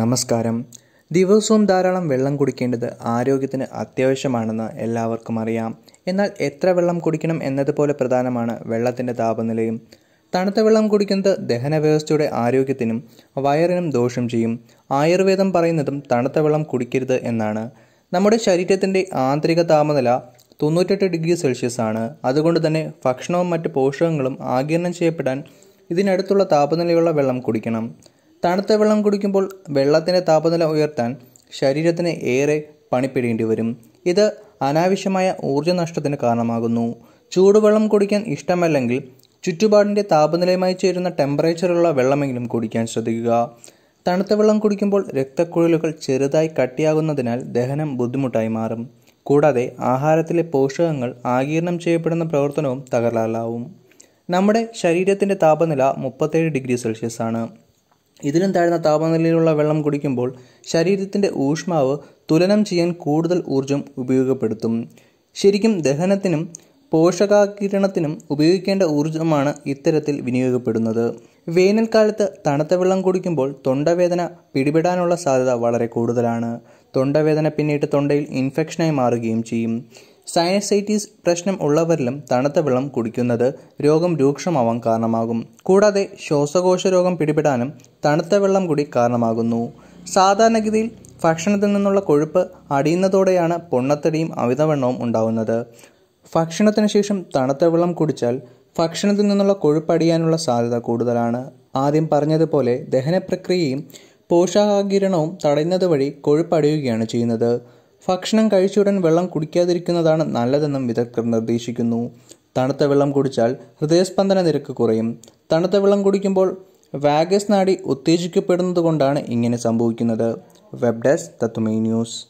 നമസ്കാരം ദിവസവും ധാരാളം വെള്ളം കുടിക്കേണ്ടത് ആരോഗ്യത്തിന് അത്യാവശ്യമാണെന്ന് എല്ലാവർക്കും അറിയാം എന്നാൽ എത്ര വെള്ളം കുടിക്കണം എന്നതുപോലെ പ്രധാനമാണ് വെള്ളത്തിൻ്റെ താപനിലയും തണുത്ത വെള്ളം കുടിക്കുന്നത് ദഹന വ്യവസ്ഥയുടെ ആരോഗ്യത്തിനും വയറിനും ദോഷം ചെയ്യും ആയുർവേദം പറയുന്നതും തണുത്ത വെള്ളം കുടിക്കരുത് എന്നാണ് നമ്മുടെ ശരീരത്തിൻ്റെ ആന്തരിക താപനില തൊണ്ണൂറ്റെട്ട് ഡിഗ്രി സെൽഷ്യസ് ആണ് അതുകൊണ്ട് തന്നെ ഭക്ഷണവും മറ്റ് പോഷകങ്ങളും ആകിരണം ചെയ്യപ്പെടാൻ ഇതിനടുത്തുള്ള താപനിലയുള്ള വെള്ളം കുടിക്കണം തണുത്ത വെള്ളം കുടിക്കുമ്പോൾ വെള്ളത്തിൻ്റെ താപനില ഉയർത്താൻ ശരീരത്തിന് ഏറെ പണിപ്പെടേണ്ടി വരും ഇത് അനാവശ്യമായ ഊർജ്ജ നഷ്ടത്തിന് കാരണമാകുന്നു ചൂടുവെള്ളം കുടിക്കാൻ ഇഷ്ടമല്ലെങ്കിൽ ചുറ്റുപാടിൻ്റെ താപനിലയുമായി ചേരുന്ന ടെമ്പറേച്ചറുള്ള വെള്ളമെങ്കിലും കുടിക്കാൻ ശ്രദ്ധിക്കുക തണുത്ത വെള്ളം കുടിക്കുമ്പോൾ രക്തക്കുഴലുകൾ ചെറുതായി കട്ടിയാകുന്നതിനാൽ ദഹനം ബുദ്ധിമുട്ടായി മാറും കൂടാതെ ആഹാരത്തിലെ പോഷകങ്ങൾ ആകീർണം ചെയ്യപ്പെടുന്ന പ്രവർത്തനവും തകരാറിലാവും നമ്മുടെ ശരീരത്തിൻ്റെ താപനില മുപ്പത്തേഴ് ഡിഗ്രി സെൽഷ്യസ് ആണ് ഇതിലും താഴ്ന്ന താപനിലയിലുള്ള വെള്ളം കുടിക്കുമ്പോൾ ശരീരത്തിൻ്റെ ഊഷ്മാവ് തുലനം ചെയ്യാൻ കൂടുതൽ ഊർജം ഉപയോഗപ്പെടുത്തും ശരിക്കും ദഹനത്തിനും പോഷകാകിരണത്തിനും ഉപയോഗിക്കേണ്ട ഊർജമാണ് ഇത്തരത്തിൽ വിനിയോഗപ്പെടുന്നത് വേനൽക്കാലത്ത് തണുത്ത വെള്ളം കുടിക്കുമ്പോൾ തൊണ്ടവേദന പിടിപെടാനുള്ള സാധ്യത വളരെ കൂടുതലാണ് തൊണ്ടവേദന പിന്നീട് തൊണ്ടയിൽ ഇൻഫെക്ഷനായി മാറുകയും ചെയ്യും സൈനസൈറ്റീസ് പ്രശ്നം ഉള്ളവരിലും തണുത്ത വെള്ളം കുടിക്കുന്നത് രോഗം രൂക്ഷമാവാൻ കാരണമാകും കൂടാതെ ശ്വാസകോശ രോഗം പിടിപെടാനും തണുത്ത വെള്ളം കൂടി കാരണമാകുന്നു സാധാരണഗതിയിൽ ഭക്ഷണത്തിൽ നിന്നുള്ള കൊഴുപ്പ് അടിയുന്നതോടെയാണ് പൊണ്ണത്തടിയും അമിതവണ്ണവും ഉണ്ടാവുന്നത് ഭക്ഷണത്തിന് ശേഷം തണുത്ത വെള്ളം കുടിച്ചാൽ ഭക്ഷണത്തിൽ നിന്നുള്ള കൊഴുപ്പ് അടിയാനുള്ള സാധ്യത കൂടുതലാണ് ആദ്യം പറഞ്ഞതുപോലെ ദഹനപ്രക്രിയയും പോഷകാകിരണവും തടയുന്നത് വഴി കൊഴുപ്പടിയുകയാണ് ചെയ്യുന്നത് ഭക്ഷണം കഴിച്ചുടൻ വെള്ളം കുടിക്കാതിരിക്കുന്നതാണ് നല്ലതെന്നും വിദഗ്ധർ നിർദ്ദേശിക്കുന്നു തണുത്ത വെള്ളം കുടിച്ചാൽ ഹൃദയസ്പന്ദന നിരക്ക് കുറയും തണുത്ത വെള്ളം കുടിക്കുമ്പോൾ വാഗസ് നാടി ഉത്തേജിക്കപ്പെടുന്നത് കൊണ്ടാണ് ഇങ്ങനെ സംഭവിക്കുന്നത് വെബ് ഡെസ്ക് തത്തുമൈ ന്യൂസ്